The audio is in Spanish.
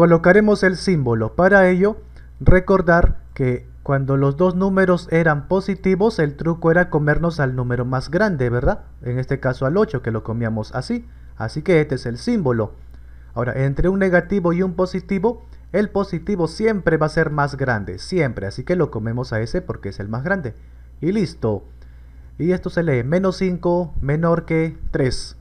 Colocaremos el símbolo. Para ello, recordar que cuando los dos números eran positivos, el truco era comernos al número más grande, ¿verdad? En este caso al 8, que lo comíamos así. Así que este es el símbolo. Ahora, entre un negativo y un positivo, el positivo siempre va a ser más grande, siempre. Así que lo comemos a ese porque es el más grande. Y listo. Y esto se lee menos 5 menor que 3.